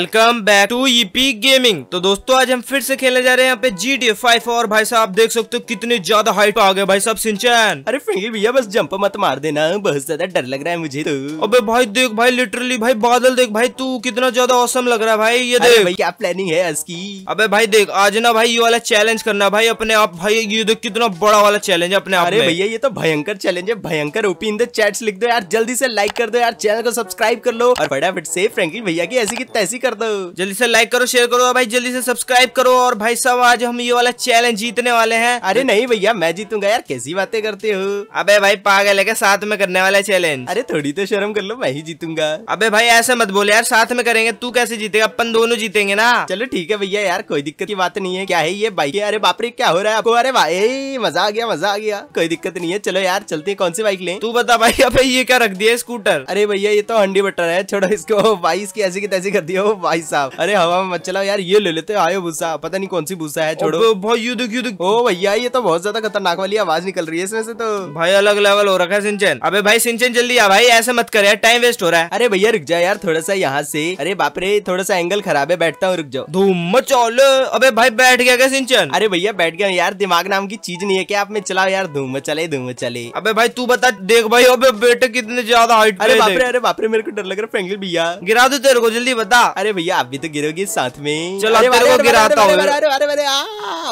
Welcome back to EP gaming तो दोस्तों आज हम फिर से खेलने जा रहे हैं यहाँ पे जी डी फाइव और भाई साहब आप देख सकते हो कितनी ज्यादा हाइट आ गए भाई साहब सिंचन अरे फिंगी भैया बस जंप मत मार देना बहुत ज्यादा डर लग रहा है मुझे तो अबे भाई देख भाई लिटरली भाई बादल देख भाई तू कितना ज्यादा औसम लग रहा है भाई ये देख भाई क्या प्लानिंग है आज की अब भाई देख आज ना भाई ये वाला चैलेंज करना भाई अपने आप भाई ये देख कितना बड़ा वाला चैलेंज अपने अरे भैया ये तो भयंकर चैलेंज है भयंकर ओपी इन द चैट्स लिख दो यार जल्दी से लाइक कर दो यार चैनल को सब्सक्राइब कर लो और फटाफट से फ्रेंकी भैया की ऐसी की तैसी कर दो जल्दी से लाइक करो शेयर करो भाई जल्दी से सब्सक्राइब करो और भाई साहब आज हम ये वाला चैलेंज जीतने वाले हैं अरे नहीं भैया मैं जीतूंगा यार कैसी बातें करते हो अबे भाई पागल है क्या साथ में करने वाला चैलेंज अरे थोड़ी तो शर्म कर लो मैं ही जीतूंगा अबे भाई ऐसे मत बोले यार साथ में करेंगे तू कैसे जीतेगा अपन दोनों जीतेंगे ना चलो ठीक है भैया यार कोई दिक्कत की बात नहीं है क्या है ये बाइक अरे बापरे क्या हो रहा है आपको अरे भाई मजा आ गया मजा आ गया कोई दिक्कत नहीं है चलो यार चलते कौन सी बाइक ले तू बता भाई अब ये क्या रख दिया स्कूटर अरे भैया ये तो हंडी बटर है छोड़ो इसको भाई इसकी ऐसी की तैसी कर दिया भाई साहब अरे हवा में मत चलाओ यार ये ले लेते आयो भूसा पता नहीं कौन सी भूसा है छोड़ो भाई यू दुख यू दुख ओ भैया ये तो बहुत ज्यादा खतरनाक वाली आवाज निकल रही है इसमें से तो भाई अलग लेवल हो रखा है सिंचन अबे भाई सिंचन जल्दी आ भाई ऐसे मत कर यार टाइम वेस्ट हो रहा है अरे भैया रुक जाओ यार थोड़ा सा यहाँ से अरे बाप रे थोड़ा सा एंगल खराब है बैठता हूँ रुक जाओ धूम चौल अबे भाई बैठ गया क्या सिंचन अरे भैया बैठ गया यार दिमाग नाम की चीज नहीं है क्या आप में चलाओ यार धूम चले धूम चले अबे भाई तू बता देख भाई अबे बेटे कितने ज्यादा हाइट अरे बापरे अरे बापरे मेरे को डर लग रहा है भैया गिरा दो तेरे को जल्दी बता अरे भैया आप भी तो गिरोगे साथ में चलो अरे को गिराता हूं अरे अरे अरे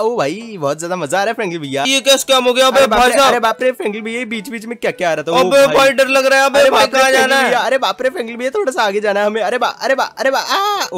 ओ भाई बहुत ज्यादा मजा आ रहा है फ्रेंकली भैया ये कैसे क्या हो गया अरे बाप रे फ्रेंकली भैया बीच बीच में क्या क्या आ रहा था अबे भाई डर लग रहा है अबे भाई कहां जाना है अरे बाप रे फ्रेंकली भैया थोड़ा सा आगे जाना है हमें अरे बा अरे बा अरे बा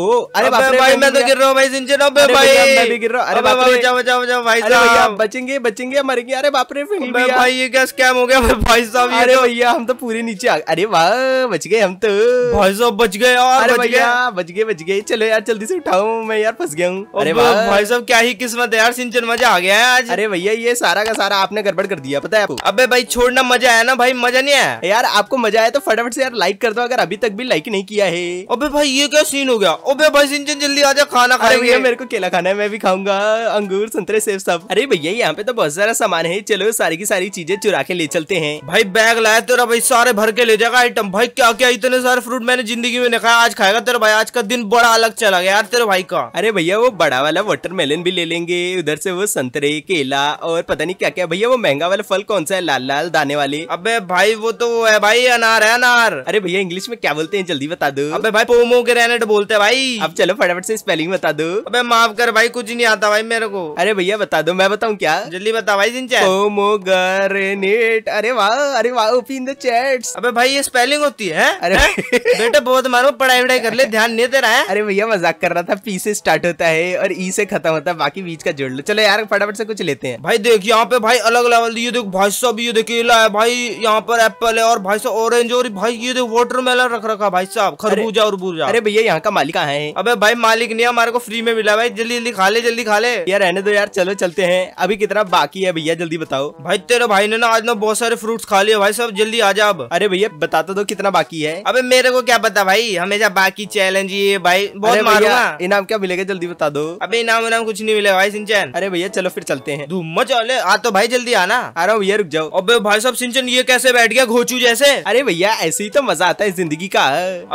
ओ अरे बाप रे भाई मैं तो गिर रहा हूं भाई सिंचन अबे भाई मैं भी गिर रहा हूं अरे बाप रे जाओ जाओ बचाओ भाई साहब भैया बचेंगे बचेंगे मरेंगे अरे बाप रे फ्रेंकली भैया भाई ये क्या स्कैम हो गया भाई साहब अरे तो- भैया हम तो पूरे नीचे अरे वाह बच गए हम तो भाई साहब बच गए यार बच गया बच गए गए बच गए चलो यार जल्दी से उठाओ मैं यार फंस गया हूँ अरे भाई साहब क्या ही किस्मत है यार सिंचन मजा आ गया है आज अरे भैया ये सारा का सारा आपने गड़बड़ कर दिया पता है अब भाई छोड़ना मजा आया ना भाई मजा नहीं आया यार आपको मजा आया तो फटाफट से यार लाइक कर दो अगर अभी तक भी लाइक नहीं किया है अबे भाई ये क्या सीन हो गया अबे भाई सिंचन जल्दी आ जा खाना खा भैया मेरे को केला खाना है मैं भी खाऊंगा अंगूर संतरे सेब सब अरे भैया यहाँ पे तो बहुत सारा सामान है चलो सारी की सारी चीजें चुरा के ले चलते हैं भाई बैग लाया तेरा भाई सारे भर के ले जाएगा आइटम भाई क्या क्या इतने सारे फ्रूट मैंने जिंदगी में नहीं खाया आज खाएगा तेरा भाई आज का दिन बड़ा अलग चला गया यार तेरे भाई का अरे भैया वो बड़ा वाला वाटरमेलन भी ले लेंगे उधर से वो संतरे केला और पता नहीं क्या क्या भैया वो महंगा वाला फल कौन सा है लाल लाल दाने वाले अब भाई वो तो है भाई अनार है अनार अरे भैया इंग्लिश में क्या बोलते हैं जल्दी बता दो अब भाई पोमो ग्रेनेट बोलते है भाई अब चलो फटाफट से स्पेलिंग बता दो अब माफ कर भाई कुछ नहीं आता भाई मेरे को अरे भैया बता दो मैं बताऊँ क्या जल्दी बता भाई सिंचा पोमो ग्रेनेट अरे वाह अरे वाह इन द चैट्स अबे भाई ये स्पेलिंग होती है अरे बेटा बहुत मारो पढ़ाई वढ़ाई कर ले ध्यान नहीं दे रहा है अरे भैया मजाक कर रहा था पी से स्टार्ट होता है और ई e से खत्म होता है बाकी बीच का जोड़ लो चलो यार फटाफट से कुछ लेते हैं भाई देख यहाँ पे भाई अलग लेवल ये देख भाई साहब ये देखिए है भाई यहाँ पर एप्पल है और भाई साहब ऑरेंज और भाई ये देख वाटरमेलन रख रखा भाई साहब खरबूजा और बुरजा अरे भैया यहाँ का मालिक है अबे भाई मालिक नहीं हमारे को फ्री में मिला भाई जल्दी जल्दी खा ले जल्दी खा ले यार रहने दो यार चलो चलते हैं अभी कितना बाकी है भैया जल्दी बताओ भाई तेरे भाई ने ना आज ना बहुत सारे फ्रूट्स खा लिए भाई साहब जल्दी आ जा अब अरे भैया बता तो दो कितना बाकी है अबे मेरे को क्या पता भाई हमेशा बाकी चैलेंज ये चाहिए भाई बहुत मारूंगा इनाम क्या मिलेगा जल्दी बता दो अबे इनाम इनाम कुछ नहीं मिलेगा भाई सिंचन अरे भैया चलो फिर चलते हैं धूम चले आ तो भाई जल्दी आना आ रहा हूँ भैया रुक जाओ अबे भाई साहब सिंचन ये कैसे बैठ गया घोचू जैसे अरे भैया ऐसे ही तो मजा आता है जिंदगी का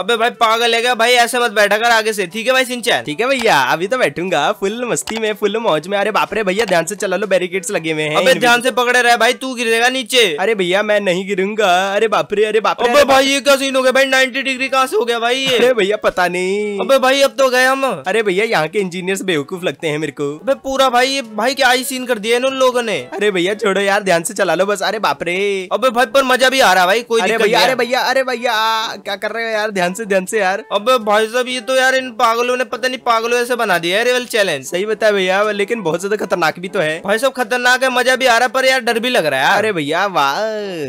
अब भाई पागल है क्या भाई ऐसे मत बैठा कर आगे से ठीक है भाई सिंचन ठीक है भैया अभी तो बैठूंगा फुल मस्ती में फुल मौज में अरे बापरे भैया ध्यान से चला लो बैरिकेड्स लगे हुए हैं ध्यान से पकड़े रहे भाई तू गिरेगा नीचे अरे भैया मैं नहीं गिरूंगा अरे बापरे अरे बापरे भाई ये कैसे हो गया भाई नाइन्टी डिग्री कहाँ से हो गया भाई ये भैया पता नहीं अबे भाई अब तो गए हम अरे भैया यहाँ के इंजीनियर बेवकूफ लगते हैं मेरे को अबे पूरा भाई भाई क्या आई सीन कर दिया इन लोगों ने अरे भैया छोड़ो यार ध्यान से चला लो बस अरे बापरे अबे भाई पर मजा भी आ रहा भाई कोई अरे भैया अरे भैया अरे भैया क्या कर रहे हो यार ध्यान से ध्यान से यार अब भाई साहब ये तो यार इन पागलों ने पता नहीं पागलों ऐसे बना दिया अरे वाले चैलेंज सही बताया भैया लेकिन बहुत ज्यादा खतरनाक भी तो है भाई साहब खतरनाक है मजा भी आ रहा है पर यार डर भी लग रहा है अरे भैया वाह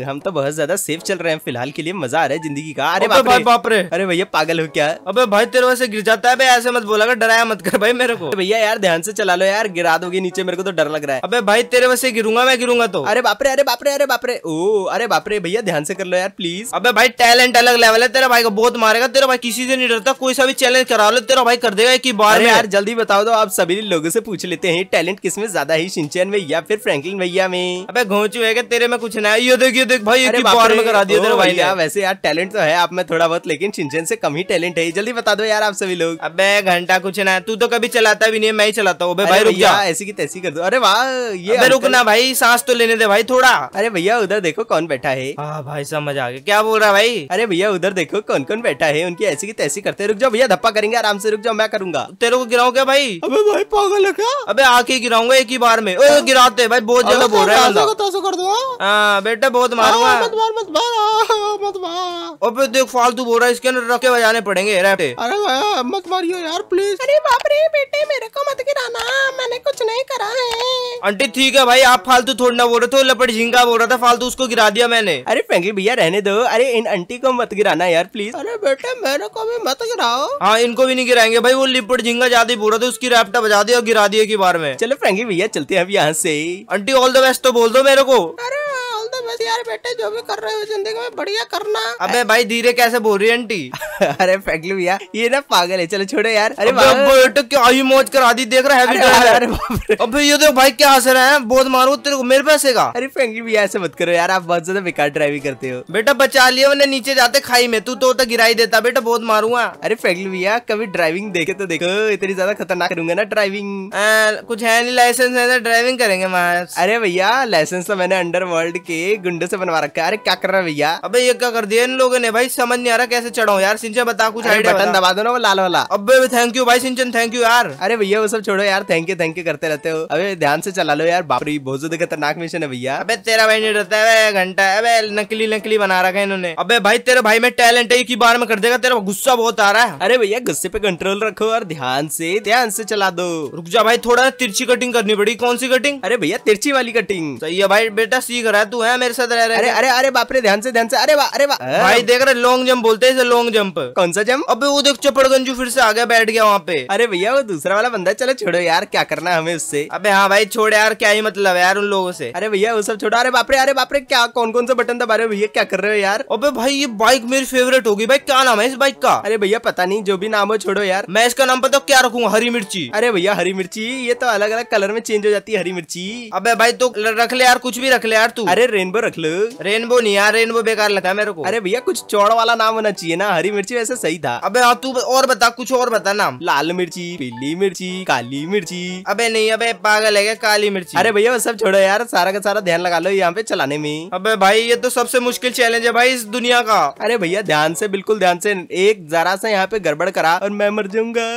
हम तो बहुत ज्यादा सेफ चल रहे हैं फिलहाल के लिए मजा आ रहा है जिंदगी का अरे बापरे अरे भैया पागल हो क्या अबे भाई तेरे वजह से गिर जाता है ऐसे मत बोला डराया मत कर भाई मेरे को भैया यार ध्यान से चला लो यार गिरा दोगे नीचे मेरे को तो डर लग रहा है अबे भाई तेरे वजह से गिरूंगा मैं गिरूंगा तो अरे बापरे अरे बापरे अरे बापरे ओ अरे बापरे भैया ध्यान से कर लो यार प्लीज अबे भाई टैलेंट अलग लेवल है तेरा भाई को बहुत मारेगा तेरा भाई किसी से नहीं डरता कोई सा भी चैलेंज करा लो तेरा भाई कर देगा एक बार यार जल्दी बताओ दो तो, आप सभी लोगों से पूछ लेते हैं टैलेंट में ज्यादा ही सिंचन में या फिर फ्रैंकलिन भैया में अब घोचू है तेरे में कुछ ना ये देखिए देख भाई करा दिया तेरा भाई वैसे यार टैलेंट तो है आप में थोड़ा बहुत लेकिन सिंचन से कम ही टैलेंट है जल्दी बता दो यार यार आप सभी लोग अबे घंटा कुछ ना तू तो कभी चलाता भी नहीं है मैं ही चलाता हूँ भाई रुक जा ऐसी की तैसी कर दो अरे वाह ये अबे रुकना भाई सांस तो लेने दे भाई थोड़ा अरे भैया उधर देखो कौन बैठा है हाँ भाई समझ आ गया क्या बोल रहा भाई अरे भैया उधर देखो कौन कौन बैठा है उनकी ऐसी की तैसी करते रुक जाओ भैया धप्पा करेंगे आराम से रुक जाओ मैं करूंगा तेरे को गिराऊ क्या भाई अभी भाई पागल है क्या अबे आके गिराऊंगा एक ही बार में गिराते भाई बहुत ज्यादा बोल रहा है हाँ, बेटा बहुत मारूंगा मत देख फालतू बोल रहा है इसके अंदर रखे बजाने पड़ेंगे अरे मत मारियो यार प्लीज अरे बाप रे बेटे मेरे को मत गिराना मैंने कुछ नहीं करा है आंटी ठीक है भाई आप फालतू थोड़ना बोल रहे थे लपट झिंगा बोल रहा था फालतू उसको गिरा दिया मैंने अरे फेंकी भैया रहने दो अरे इन आंटी को मत गिराना यार प्लीज अरे बेटे मेरे को भी मत गिराओ हाँ इनको भी नहीं गिराएंगे भाई वो लिपट झिंगा ज्यादा बोल रहा था उसकी रैपटा बजा दिया और गिरा दिया की बार में चलो फ्रेंकी भैया चलते हैं अब यहाँ से आंटी ऑल द बेस्ट तो बोल दो मेरे को अरे बस यार बेटे जो भी कर रहे हो जिंदगी में बढ़िया करना अबे भाई धीरे कैसे बोल रही है आंटी अरे फैकल भैया ये ना पागल है चलो छोड़ो यार अरे बेटे क्या ही मौज करा दी देख रहा है अबे ये देखो भाई क्या हंस रहे हैं बहुत मारो तेरे को मेरे पैसे का अरे फैकली भैया ऐसे मत करो यार आप बहुत ज्यादा बेकार ड्राइविंग करते हो बेटा बचा लिया मैंने नीचे जाते खाई में तू तो गिराई देता बेटा बहुत मारूंगा अरे फैकली भैया कभी ड्राइविंग देखे तो देखो इतनी ज्यादा खतरनाक करूंगा ना ड्राइविंग कुछ है नहीं लाइसेंस है ड्राइविंग तो करेंगे महाराज अरे भैया लाइसेंस तो मैंने अंडर वर्ल्ड के गुंडे से बनवा रखा है अरे क्या कर रहा है भैया अबे ये क्या कर दिया इन लोगों ने भाई समझ नहीं आ रहा कैसे चढ़ाऊं यार सिंचन बता कुछ बटन दबा दो ना वो लाल वाला अबे थैंक यू भाई सिंचन थैंक यू यार अरे भैया वो सब छोड़ो यार थैंक यू थैंक यू करते रहते हो अबे ध्यान से चला लो यार बापरी बहुत ज्यादा खतरनाक मिशन है भैया अबे तेरा भाई नहीं रहता है घंटा अबे नकली नकली बना रखा है इन्होंने अबे भाई तेरे भाई में टैलेंट है एक ही बार में कर देगा तेरा गुस्सा बहुत आ रहा है अरे भैया गुस्से पे कंट्रोल रखो और ध्यान से ध्यान से चला दो रुक जा भाई थोड़ा तिरछी कटिंग करनी पड़ी कौन सी कटिंग अरे भैया तिरछी वाली कटिंग सही है भाई बेटा सीख रहा है तू है मेरे साथ रह रहे अरे अरे बाप रे ध्यान से ध्यान से अरे वाह अरे वाह हाँ। भाई देख रहे लॉन्ग जंप बोलते हैं लॉन्ग जंप कौन सा जंप अबे वो देख चपड़ गंजू फिर से आ गया बैठ गया वहाँ पे अरे भैया वो दूसरा वाला बंदा चलो छोड़ो यार क्या करना है हमें उससे अबे हाँ भाई छोड़ यार क्या ही मतलब यार उन लोगों से अरे भैया वो सब छोड़ो अरे बापरे अरे बापरे क्या कौन कौन सा बटन दबा रहे हो भैया क्या कर रहे हो यार अबे भाई ये बाइक मेरी फेवरेट होगी भाई क्या नाम है इस बाइक का अरे भैया पता नहीं जो भी नाम हो छोड़ो यार मैं इसका नाम पता क्या रखूंगा हरी मिर्ची अरे भैया हरी मिर्ची ये तो अलग अलग कलर में चेंज हो जाती है हरी मिर्ची अबे भाई तो रख ले यार कुछ भी रख ले यार तू अरे रेनबो पे रख लो रेनबो नहीं यार रेनबो बेकार लगा मेरे को अरे भैया कुछ चौड़ वाला नाम होना चाहिए ना हरी मिर्ची वैसे सही था अबे हाँ तू और बता कुछ और बता नाम लाल मिर्ची पीली मिर्ची काली मिर्ची अबे नहीं अबे पागल है काली मिर्ची अरे भैया वो सब छोड़ो यार सारा का सारा ध्यान लगा लो यहाँ पे चलाने में अबे भाई ये तो सबसे मुश्किल चैलेंज है भाई इस दुनिया का अरे भैया ध्यान से बिल्कुल ध्यान से एक जरा सा यहाँ पे गड़बड़ करा और मैं मर जाऊंगा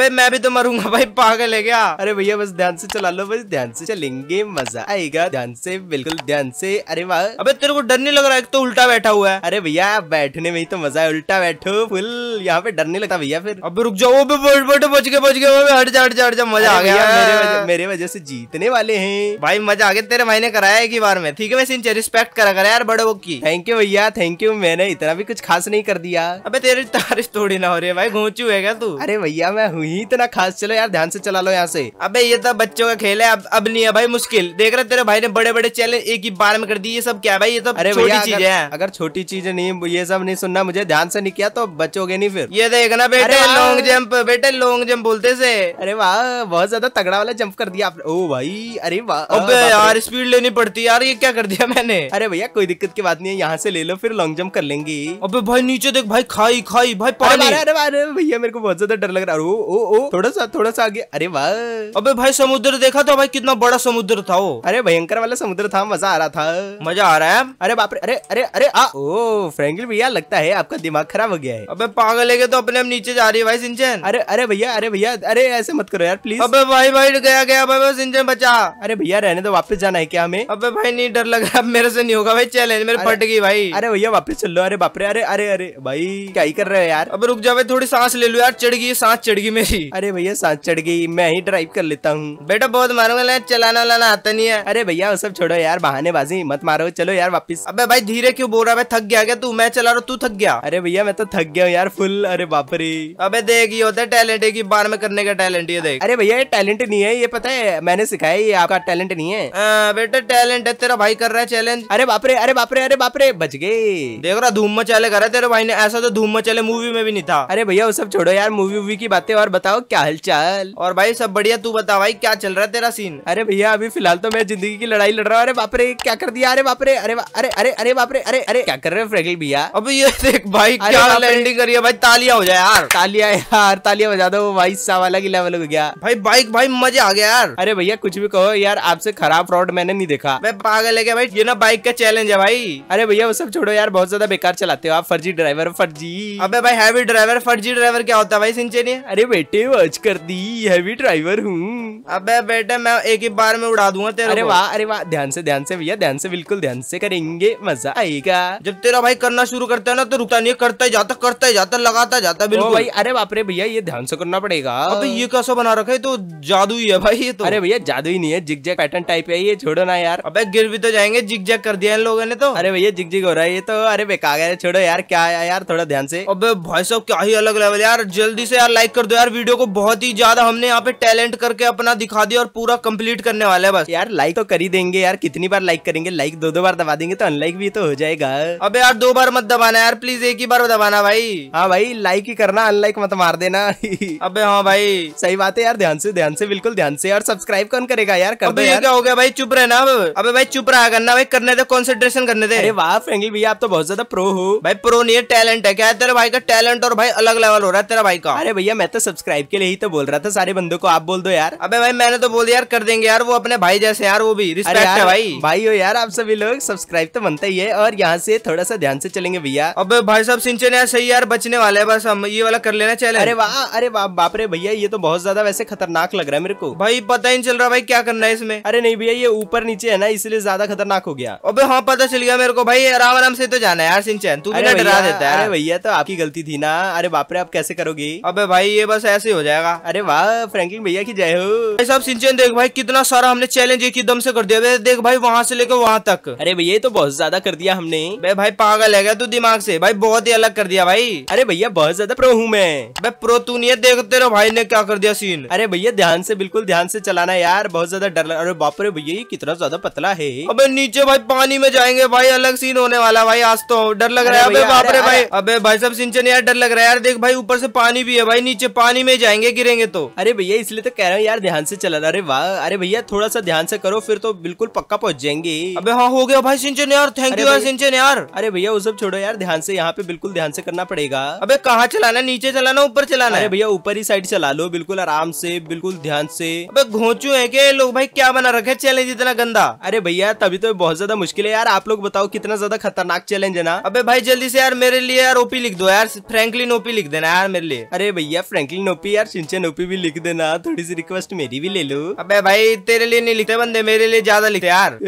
भाई मैं भी तो मरूंगा भाई पागल है क्या अरे भैया बस ध्यान से चला लो बस ध्यान से चलेंगे मजा आएगा ध्यान से बिल्कुल ध्यान से अरे अरे वाह अबे तेरे को डर नहीं लग रहा है तो उल्टा बैठा हुआ है अरे भैया बैठने में ही तो मजा है उल्टा बैठो फुल यहाँ पे डर नहीं लगता भैया फिर अबे रुक जाओ बैठो बच गए बच गए हट जा हट जा हट जा मजा आ गया मेरे वजह से जीतने वाले हैं भाई मजा आ गया तेरे भाई ने कराया एक ही बार में ठीक है मैं रिस्पेक्ट करा कर यार बड़े की थैंक यू भैया थैंक यू मैंने इतना भी कुछ खास नहीं कर दिया अबे तेरी तारीफ थोड़ी ना हो रही है भाई घोचू है क्या तू अरे भैया मैं हुई इतना खास चलो यार ध्यान से चला लो यहाँ से अबे ये तो बच्चों का खेल है अब अब नहीं है भाई मुश्किल देख रहे तेरे भाई ने बड़े बड़े चैलेंज एक ही बार में कर दिए ये सब क्या भाई ये सब तो अरे छोटी चीजें हैं अगर छोटी चीजें नहीं ये सब नहीं सुनना मुझे ध्यान से नहीं किया तो बचोगे नहीं फिर ये देखना बेटे लॉन्ग जंप बेटे लॉन्ग जंप बोलते से अरे वाह बहुत ज्यादा तगड़ा वाला जंप कर दिया आपने ओ भाई अरे वाह यार स्पीड लेनी पड़ती यार ये क्या कर दिया मैंने अरे भैया कोई दिक्कत की बात नहीं है यहाँ से ले लो फिर लॉन्ग जंप कर लेंगे अबे भाई नीचे देख भाई खाई खाई भाई पानी अरे अरे भैया मेरे को बहुत ज्यादा डर लग रहा है ओ ओ थोड़ा सा थोड़ा सा आगे अरे वाह अबे भाई समुद्र देखा तो भाई कितना बड़ा समुद्र था वो अरे भयंकर वाला समुद्र था मजा आ रहा था मजा आ रहा है अरे बाप रे अरे अरे अरे आ ओ फ्रेंकल भैया लगता है आपका दिमाग खराब हो गया है अबे पागल है तो अपने हम नीचे जा रही है भाई सिंचन अरे अरे भैया अरे भैया अरे ऐसे मत करो यार प्लीज अबे भाई भाई गया गया भाई सिंचन बचा अरे भैया रहने तो वापस जाना है क्या हमें अबे भाई नहीं डर लग रहा अब मेरे से नहीं होगा भाई चैलेंज मेरे फट गई भाई अरे भैया वापस चल लो अरे बाप रे अरे अरे अरे भाई क्या ही कर रहे हो यार अब रुक जाओ थोड़ी सांस ले लो यार चढ़ गई सांस चढ़ गई मेरी अरे भैया सांस चढ़ गई मैं ही ड्राइव कर लेता हूँ बेटा बहुत मारूंगा चलाना लाना आता नहीं है अरे भैया सब छोड़ो यार बाजी मत मारो चलो यार वापिस अबे भाई धीरे क्यों बोल रहा है थक गया क्या तू मैं चला रहा हूँ तू थक गया अरे भैया मैं तो थक गया हूँ यार फुल अरे बापरी अबे देख ये होता है टैलेंट की बार में करने का टैलेंट ये देख अरे भैया ये टैलेंट नहीं है ये पता है मैंने सिखाया ये आपका टैलेंट नहीं है बेटा टैलेंट है तेरा भाई कर रहा है चैलेंज अरे बापरे अरे बापरे अरे बापरे बच गए देख रहा धूम मचाले कर तेरे भाई ने ऐसा तो धूम मचाले मूवी में भी नहीं था अरे भैया वो सब छोड़ो यार मूवी वूवी की बातें और बताओ क्या हाल और भाई सब बढ़िया तू बता भाई क्या चल रहा है तेरा सीन अरे भैया अभी फिलहाल तो मैं जिंदगी की लड़ाई लड़ रहा हूँ अरे बापरे क्या कर दिया अरे अरे बाप रे अरे अरे अरे अरे बाप रे अरे अरे क्या कर रहे हो फ्रेगल भैया अब ये देख भाई क्या लैंडिंग करिए भाई तालिया हो जाए यार तालिया यार तालिया बजा दो भाई सावाला की लेवल हो गया भाई बाइक भाई मजे आ गया यार अरे भैया कुछ भी कहो यार आपसे खराब फ्रॉड मैंने नहीं देखा मैं पागल है क्या भाई ये ना बाइक का चैलेंज है भाई अरे भैया वो सब छोड़ो यार बहुत ज्यादा बेकार चलाते हो आप फर्जी ड्राइवर फर्जी अबे भाई हैवी ड्राइवर फर्जी ड्राइवर क्या होता है भाई सिंचेनी अरे बेटे वॉच कर दी हैवी ड्राइवर हूँ अबे बेटे मैं एक ही बार में उड़ा दूंगा तेरे अरे वाह अरे वाह ध्यान से ध्यान से भैया ध्यान से बिल्कुल बिल्कुल ध्यान से करेंगे मजा आएगा जब तेरा भाई करना शुरू करता है ना तो रुकता नहीं करता ही जाता करता ही जाता लगाता जाता बिल्कुल भाई अरे बापरे भैया ये ध्यान से करना पड़ेगा अब तो ये कैसा बना रखा है तो जादू ही है भाई ये तो अरे भैया जादू ही नहीं है जिग जैग पैटर्न टाइप है ये छोड़ो ना यार अब गिर भी तो जाएंगे जिग जैग कर दिया इन लोगों ने तो अरे भैया जिग जिग हो रहा है ये तो अरे बेकार है छोड़ो यार क्या है यार थोड़ा ध्यान से अब भाई साहब क्या ही अलग लेवल यार जल्दी से यार लाइक कर दो यार वीडियो को बहुत ही ज्यादा हमने यहाँ पे टैलेंट करके अपना दिखा दिया और पूरा कम्प्लीट करने वाला है बस यार लाइक तो कर ही देंगे यार कितनी बार लाइक करेंगे लाइक दो दो बार दबा देंगे तो अनलाइक भी तो हो जाएगा अबे यार दो बार मत दबाना यार प्लीज एक ही बार दबाना भाई हाँ भाई लाइक ही करना अनलाइक मत मार देना अबे हाँ भाई सही बात है यार ध्यान से ध्यान से बिल्कुल ध्यान से और सब्सक्राइब कौन करेगा यार कर अबे यार। क्या हो गया भाई चुप रहना अब अबे भाई चुप रहा करना भाई करने दे कॉन्सेंट्रेशन करने दे वाह फ्रेंकली भैया आप तो बहुत ज्यादा प्रो हो भाई प्रो नहीं है टैलेंट है क्या तेरे भाई का टैलेंट और भाई अलग लेवल हो रहा है तेरा भाई का अरे भैया मैं तो सब्सक्राइब के लिए ही तो बोल रहा था सारे बंदो को आप बोल दो यार अबे भाई मैंने तो बोल दिया यार कर देंगे यार वो अपने भाई जैसे यार वो भी रिस्पेक्ट है भाई भाई हो यार आप सभी सभी लोग सब्सक्राइब तो बनता ही है और यहाँ से थोड़ा सा ध्यान से चलेंगे भैया अब भाई साहब सिंचे यार सही यार बचने वाले है बस हम ये वाला कर लेना चाहे अरे वाह अरे वाह बाप रे भैया ये तो बहुत ज्यादा वैसे खतरनाक लग रहा है मेरे को भाई पता ही नहीं चल रहा भाई क्या करना है इसमें अरे नहीं भैया ये ऊपर नीचे है ना इसलिए ज्यादा खतरनाक हो गया अब हाँ पता चल गया मेरे को भाई आराम आराम से तो जाना है यार सिंचन तू भी डरा देता है अरे भैया तो आपकी गलती थी ना अरे बाप रे आप कैसे करोगे अब भाई ये बस ऐसे हो जाएगा अरे वाह फ्रैंकिंग भैया की जय हो भाई साहब सिंचन देख भाई कितना सारा हमने चैलेंज एक ही से कर दिया देख भाई वहाँ से लेकर वहाँ तक तक अरे भैया तो बहुत ज्यादा कर दिया हमने भाई, भाई पागल है तू दिमाग से भाई बहुत ही अलग कर दिया भाई अरे भैया बहुत ज्यादा प्रो हूँ मैं भाई प्रो तू नहीं देखते रहो भाई ने क्या कर दिया सीन अरे भैया ध्यान से बिल्कुल ध्यान से चलाना यार बहुत ज्यादा डर अरे बाप रे भैया ये कितना ज्यादा पतला है अब नीचे भाई पानी में जाएंगे भाई अलग सीन होने वाला भाई आज तो डर लग रहा है अबे बाप रे भाई अब भाई सब सिंचन यार डर लग रहा है यार देख भाई ऊपर से पानी भी है भाई नीचे पानी में जाएंगे गिरेंगे तो अरे भैया इसलिए तो कह रहा हूँ यार ध्यान से चला अरे वाह अरे भैया थोड़ा सा ध्यान से करो फिर तो बिल्कुल पक्का पहुंच जाएंगे अबे हाँ हो गया भाई सिंचन यार थैंक यू यार सिंचन यार अरे भैया वो सब छोड़ो यार ध्यान से यहाँ पे बिल्कुल ध्यान से करना पड़ेगा अबे कहाँ चलाना नीचे चलाना ऊपर चलाना अरे भैया ऊपर ही साइड चला लो बिल्कुल आराम से बिल्कुल ध्यान से अबे घोचू है क्या लोग भाई क्या बना रखे चैलेंज इतना गंदा अरे भैया तभी तो बहुत ज्यादा मुश्किल है यार आप लोग बताओ कितना ज्यादा खतरनाक चैलेंज है ना अबे भाई जल्दी से यार मेरे लिए यार ओपी लिख दो यार फ्रेंकली ओपी लिख देना यार मेरे लिए अरे भैया फ्रेंकली ओपी यार सिंचन ओपी भी लिख देना थोड़ी सी रिक्वेस्ट मेरी भी ले लो अबे भाई तेरे लिए नहीं लिखते बंदे मेरे लिए ज्यादा लिखते यार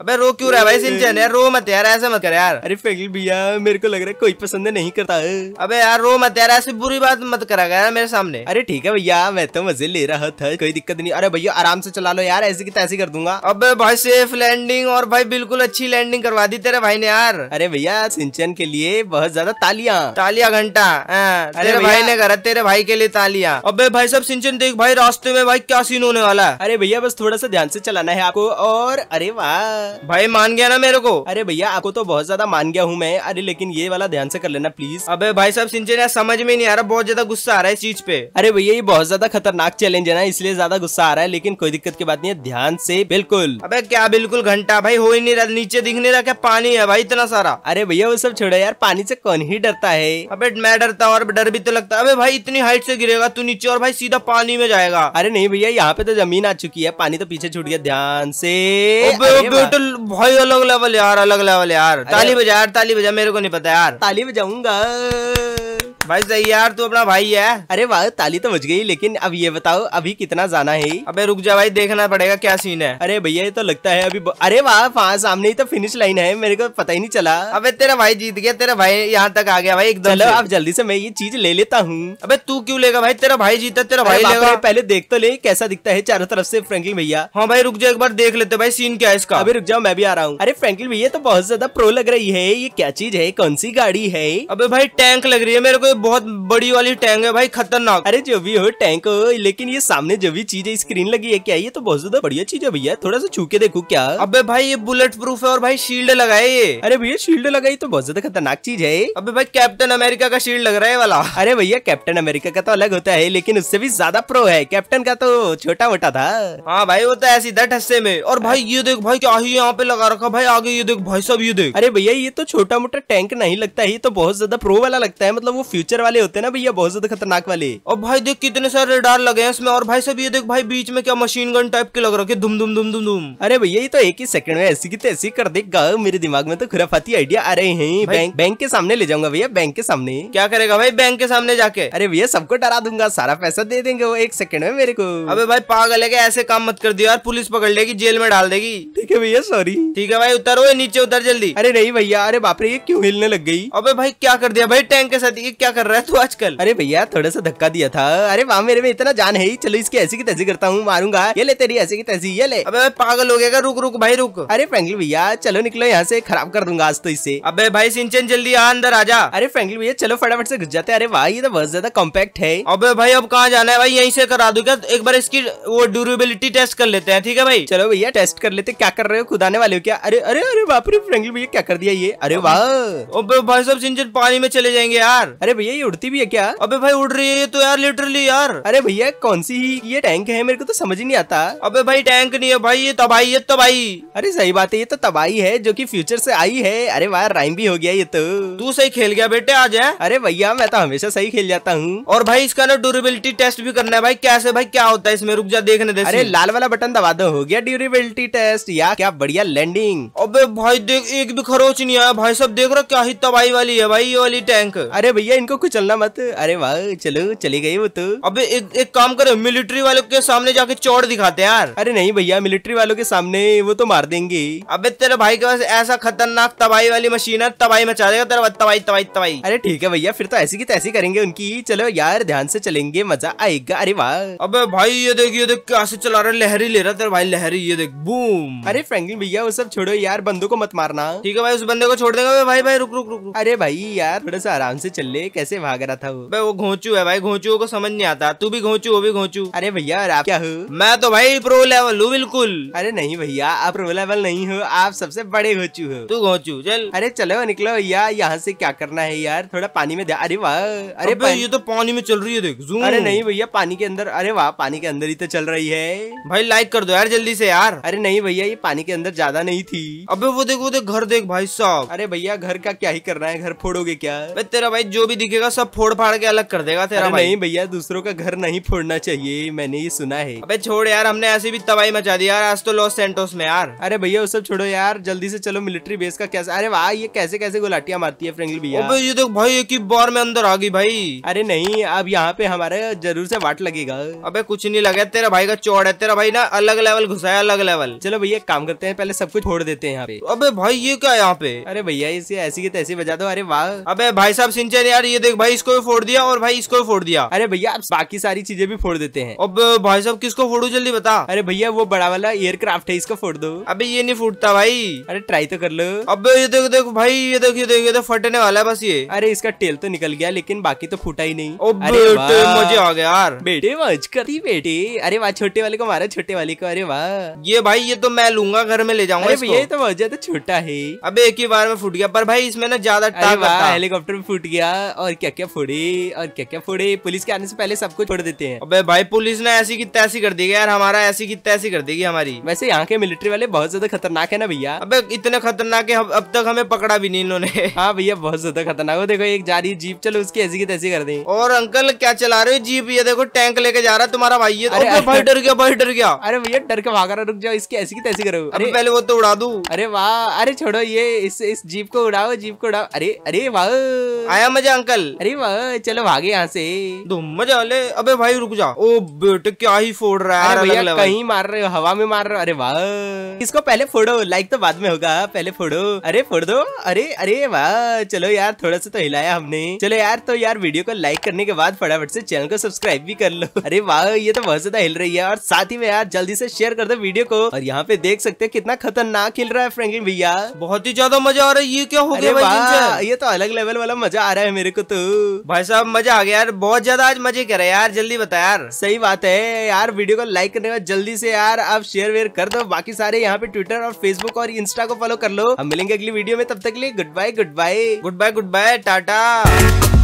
अबे रो क्यों रहा भाई सिंचन यार रो मत यार ऐसे मत कर यार अरे फेगिल भैया मेरे को लग रहा है कोई पसंद नहीं करता है अबे यार रो मत यार ऐसी बुरी बात मत करा यार मेरे सामने अरे ठीक है भैया मैं तो मजे ले रहा था कोई दिक्कत नहीं अरे भैया आराम से चला लो यार ऐसी की तैसी कर दूंगा अब भाई सेफ लैंडिंग और भाई बिल्कुल अच्छी लैंडिंग करवा दी तेरे भाई ने यार अरे भैया सिंचन के लिए बहुत ज्यादा तालिया तालिया घंटा हाँ। अरे भाई ने करा तेरे भाई के लिए तालियां अब भाई सब सिंचन देख भाई रास्ते में भाई क्या सीन होने वाला अरे भैया बस थोड़ा सा ध्यान से चलाना है आपको और अरे वाह भाई मान गया ना मेरे को अरे भैया आपको तो बहुत ज्यादा मान गया हूँ मैं अरे लेकिन ये वाला ध्यान से कर लेना प्लीज अबे भाई साहब सिंचन यार समझ में नहीं आ रहा बहुत ज्यादा गुस्सा आ रहा है इस चीज पे अरे भैया ये बहुत ज्यादा खतरनाक चैलेंज है ना इसलिए ज्यादा गुस्सा आ रहा है लेकिन कोई दिक्कत की बात नहीं है ध्यान से बिल्कुल अब क्या बिल्कुल घंटा भाई हो ही नहीं रहा नीचे दिखने रहा क्या पानी है भाई इतना सारा अरे भैया वो सब छोड़ा यार पानी से कौन ही डरता है अब मैं डरता हूँ और डर भी तो लगता है अब भाई इतनी हाइट से गिरेगा तू नीचे और भाई सीधा पानी में जाएगा अरे नहीं भैया यहाँ पे तो जमीन आ चुकी है पानी तो पीछे छूट गया ध्यान से तो भाई अलग लेवल यार अलग लेवल यार ताली बजा यार ताली बजा मेरे को नहीं पता यार ताली बजाऊंगा भाई सही यार तू अपना भाई है अरे वाह ताली तो बज गई लेकिन अब ये बताओ अभी कितना जाना है अबे रुक जा भाई देखना पड़ेगा क्या सीन है अरे भैया ये तो लगता है अभी अरे वाह सामने ही तो फिनिश लाइन है मेरे को पता ही नहीं चला अबे तेरा भाई जीत गया तेरा भाई यहाँ तक आ गया भाई एकदम चलो अब जल्दी से मैं ये चीज ले लेता हूँ अब तू क्यूँ लेगा भाई तेरा भाई जीता तेरा भाई लेगा पहले देख तो ले कैसा दिखता है चारों तरफ से फ्रेंकिल भैया हाँ भाई रुक जाओ एक बार देख लेते भाई सीन क्या है इसका अभी रुक जाओ मैं भी आ रहा हूँ अरे फ्रेंकिल भैया तो बहुत ज्यादा प्रो लग रही है ये क्या चीज है कौन सी गाड़ी है अभी भाई टैंक लग रही है मेरे को बहुत बड़ी वाली टैंक है भाई खतरनाक अरे जो भी हो टैंक लेकिन ये सामने जो भी चीज है स्क्रीन लगी है क्या ये तो बहुत ज्यादा बढ़िया चीज है भैया थोड़ा सा छू के देखो क्या अबे भाई ये बुलेट प्रूफ है और भाई शील्ड लगाए ये अरे भैया शील्ड लगाई तो बहुत ज्यादा खतरनाक चीज है अबे भाई कैप्टन अमेरिका का शील्ड लग रहा है वाला अरे भैया कैप्टन अमेरिका का तो अलग होता है लेकिन उससे भी ज्यादा प्रो है कैप्टन का तो छोटा मोटा था हाँ भाई वो तो ऐसी दट हस्से में और भाई ये देख भाई क्या ही यहाँ पे लगा रखा भाई आगे ये देख भाई सब ये देख अरे भैया ये तो छोटा मोटा टैंक नहीं लगता है ये तो बहुत ज्यादा प्रो वाला लगता है मतलब वो फ्यूचर फ्यूचर वाले होते ना भैया बहुत ज्यादा खतरनाक वाले और भाई देख कितने सारे रेडार लगे हैं इसमें और भाई सब ये देख भाई बीच में क्या मशीन गन टाइप के लग रखे धुम धुम धुम धुम धुम अरे भैया ये तो एक ही सेकंड में ऐसी की तैसी कर देगा मेरे दिमाग में तो खुराफाती आइडिया आ रहे हैं बैंक के सामने ले जाऊंगा भैया बैंक के सामने क्या करेगा भाई बैंक के सामने जाके अरे भैया सबको डरा दूंगा सारा पैसा दे देंगे वो एक सेकंड में मेरे को अबे भाई पागल है ऐसे काम मत कर दिया यार पुलिस पकड़ लेगी जेल में डाल देगी ठीक है भैया सॉरी ठीक है भाई उतरो नीचे उतर जल्दी अरे नहीं भैया अरे बापरे ये क्यों हिलने लग गई अबे भाई क्या कर दिया भाई टैंक के साथ ये क्या कर रहा है तू आजकल अरे भैया थोड़ा सा धक्का दिया था अरे वहाँ मेरे में इतना जान है ही चलो इसकी ऐसी की तैसी करता हूँ मारूंगा ये ले तेरी ऐसी की तैसी ये ले अबे पागल हो गया रुक रुक भाई रुक अरे फ्रेंकली भैया चलो निकलो यहाँ से खराब कर दूंगा आज तो इसे अब भाई सिंचन जल्दी आ अंदर आजा अरे फ्रेंकली भैया चलो फटाफट से घुस जाते अरे वाह ये तो बहुत ज्यादा कॉम्पैक्ट है अब भाई अब कहाँ जाना है भाई यही से करा दू क्या एक बार इसकी वो ड्यूरेबिलिटी टेस्ट कर लेते हैं ठीक है भाई चलो भैया टेस्ट कर लेते क्या कर रहे हो खुद आने वाले हो क्या अरे अरे अरे बापरे फ्रेंकली भैया क्या कर दिया ये अरे वाह भाई साहब सिंचन पानी में चले जाएंगे यार अरे भैया ये उड़ती भी है क्या अबे भाई उड़ रही है तो यार लिटरली यार अरे भैया कौन सी ये टैंक है मेरे को तो समझ नहीं आता अबे भाई टैंक नहीं है भाई ये तबाही है तबाही अरे सही बात है ये तो तबाही है जो की फ्यूचर से आई है अरे वाह राइम भी हो गया ये तो तू सही खेल गया बेटे आ जाए अरे भैया मैं तो हमेशा सही खेल जाता हूँ और भाई इसका ना ड्यूरेबिलिटी टेस्ट भी करना है भाई कैसे भाई क्या होता है इसमें रुक जा देखने दे अरे लाल वाला बटन दबा दो हो गया ड्यूरेबिलिटी टेस्ट या क्या बढ़िया लैंडिंग अबे भाई देख एक भी खरोच नहीं आया भाई सब देख रहा क्या ही तबाही वाली है भाई ये वाली टैंक अरे भैया इनको को कुचलना मत अरे वाह चलो चली गई वो तो अबे एक एक काम करो मिलिट्री वालों के सामने जाके चौड़ दिखाते यार अरे नहीं भैया मिलिट्री वालों के सामने वो तो मार देंगे अबे तेरे भाई के पास ऐसा खतरनाक तबाही वाली मशीन है तबाही मचा देगा तेरा तबाही तबाही तबाही अरे ठीक है भैया फिर तो ऐसी की तैसी करेंगे उनकी चलो यार ध्यान से चलेंगे मजा आएगा अरे वाह अब भाई ये देख ये देख कैसे चला रहा लहरी ले रहा तेरा भाई लहरी ये देख बूम अरे फ्रेंकलिन भैया वो सब छोड़ो यार बंदों को मत मारना ठीक है भाई उस बंदे को छोड़ देगा भाई भाई रुक रुक रुक अरे भाई यार थोड़ा सा आराम से चल ले कैसे कैसे भाग रहा था वो भाई वो घोचू है भाई घोचू को समझ नहीं आता तू भी घोचू वो भी घोचू अरे भैया और आप क्या हो मैं तो भाई प्रो लेवल हूँ बिल्कुल अरे नहीं भैया आप प्रो लेवल नहीं हो आप सबसे बड़े घोचू हो तू घोचू चल अरे चलो निकलो भैया यहाँ से क्या करना है यार थोड़ा पानी में अरे वाह अरे भाई ये तो पानी में चल रही है देख अरे नहीं भैया पानी के अंदर अरे वाह पानी के अंदर ही तो चल रही है भाई लाइक कर दो यार जल्दी से यार अरे नहीं भैया ये पानी के अंदर ज्यादा नहीं थी अबे वो देखो देख घर देख भाई साहब अरे भैया घर का क्या ही करना है घर फोड़ोगे क्या तेरा भाई जो भी दिखे बिकेगा सब फोड़ फाड़ के अलग कर देगा तेरा भाई नहीं भैया दूसरों का घर नहीं फोड़ना चाहिए मैंने ये सुना है अबे छोड़ यार हमने ऐसी भी तबाही मचा दी यार आज तो लॉस सेंटोस में यार अरे भैया वो सब छोड़ो यार जल्दी से चलो मिलिट्री बेस का कैसे अरे वाह ये कैसे कैसे गुलाटियां मारती है फ्रेंकल भैया ये देख भाई एक ही बार में अंदर आ गई भाई अरे नहीं अब यहाँ पे हमारे जरूर से वाट लगेगा अब कुछ नहीं लगा तेरा भाई का चौड़ है तेरा भाई ना अलग लेवल घुसा है अलग लेवल चलो भैया काम करते हैं पहले सब कुछ छोड़ देते हैं यहाँ पे अब भाई ये क्या यहाँ पे अरे भैया इसे ऐसी तैसी बजा दो अरे वाह अब भाई साहब सिंचन यार ये देख भाई इसको भी फोड़ दिया और भाई इसको भी फोड़ दिया अरे भैया बाकी सारी चीजें भी फोड़ देते हैं अब भाई साहब किसको फोड़ू जल्दी बता अरे भैया वो बड़ा वाला एयरक्राफ्ट है इसको फोड़ दो अभी ये नहीं फूटता भाई अरे ट्राई तो कर लो अब ये देखो देखो भाई ये देखो ये देखो फटने वाला है बस ये अरे इसका टेल तो निकल गया लेकिन बाकी तो फूटा ही नहीं अरे मजे आ गया यार बेटे मज करी बेटे अरे वाह छोटे वाले को मारा छोटे वाले को अरे वाह ये भाई ये तो मैं लूंगा घर में ले जाऊंगा भैया ये तो मजा तो छोटा है अब एक ही बार में फूट गया पर भाई इसमें ना ज्यादा हेलीकॉप्टर में फूट गया और क्या क्या फोड़े और क्या क्या फोड़े पुलिस के आने से पहले सब कुछ छोड़ देते हैं अबे भाई पुलिस ने ऐसी की तैसी कर देगी यार हमारा ऐसी की तैसी कर देगी हमारी वैसे यहाँ के मिलिट्री वाले बहुत ज्यादा खतरनाक है ना भैया अब इतने खतरनाक है अब तक हमें पकड़ा भी नहीं इन्होंने हाँ भैया बहुत ज्यादा खतरनाक हो देखो एक जा रही जीप चलो उसकी ऐसी की तैसी कर दे और अंकल क्या चला रहे हो जीप ये देखो टैंक लेके जा रहा है तुम्हारा भाई तो भाई डर गया भाई डर गया अरे भैया डर के भागा रुक जाओ इसकी ऐसी की तैसी करो अरे पहले वो तो उड़ा दू अरे वाह अरे छोड़ो ये इस जीप को उड़ाओ जीप को उड़ाओ अरे अरे वाह आया मजा अंकल अंकल अरे वाह चलो भागे यहाँ से मजा ले अबे भाई रुक जा ओ बेटे क्या ही फोड़ रहा है भैया कहीं मार रहे हो हवा में मार रहे हो अरे वाह इसको पहले फोड़ो लाइक तो बाद में होगा पहले फोड़ो अरे फोड़ दो अरे अरे वाह चलो यार थोड़ा सा तो हिलाया हमने चलो यार तो यार वीडियो को लाइक करने के बाद फटाफट से चैनल को सब्सक्राइब भी कर लो अरे वाह ये तो बहुत ज्यादा हिल रही है और साथ ही में यार जल्दी से शेयर कर दो वीडियो को और यहाँ पे देख सकते हैं कितना खतरनाक हिल रहा है फ्रेंकिन भैया बहुत ही ज्यादा मजा आ रहा है ये क्या हो गया ये तो अलग लेवल वाला मजा आ रहा है मेरे को तो भाई साहब मजा आ गया यार बहुत ज्यादा आज मजे करे यार जल्दी बता यार सही बात है यार वीडियो को लाइक करने के जल्दी से यार आप शेयर वेयर कर दो बाकी सारे यहाँ पे ट्विटर और फेसबुक और इंस्टा को फॉलो कर लो हम मिलेंगे अगली वीडियो में तब तक के लिए good bye good bye good bye good bye Tata